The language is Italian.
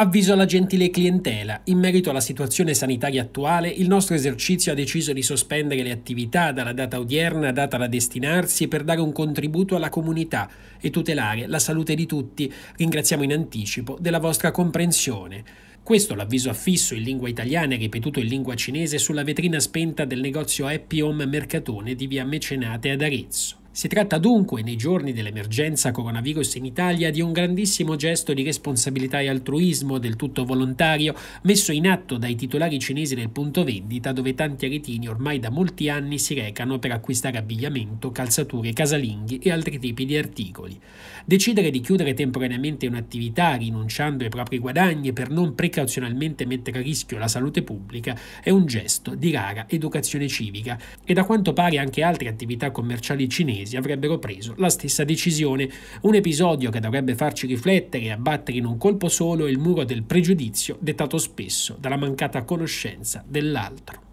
Avviso alla gentile clientela. In merito alla situazione sanitaria attuale, il nostro esercizio ha deciso di sospendere le attività dalla data odierna data da destinarsi per dare un contributo alla comunità e tutelare la salute di tutti. Ringraziamo in anticipo della vostra comprensione. Questo l'avviso affisso in lingua italiana e ripetuto in lingua cinese sulla vetrina spenta del negozio Happy Home Mercatone di via Mecenate ad Arezzo. Si tratta dunque, nei giorni dell'emergenza coronavirus in Italia, di un grandissimo gesto di responsabilità e altruismo del tutto volontario messo in atto dai titolari cinesi del punto vendita dove tanti aretini ormai da molti anni si recano per acquistare abbigliamento, calzature, casalinghi e altri tipi di articoli. Decidere di chiudere temporaneamente un'attività rinunciando ai propri guadagni per non precarizzare precauzionalmente mettere a rischio la salute pubblica è un gesto di rara educazione civica e da quanto pare anche altre attività commerciali cinesi avrebbero preso la stessa decisione. Un episodio che dovrebbe farci riflettere e abbattere in un colpo solo il muro del pregiudizio dettato spesso dalla mancata conoscenza dell'altro.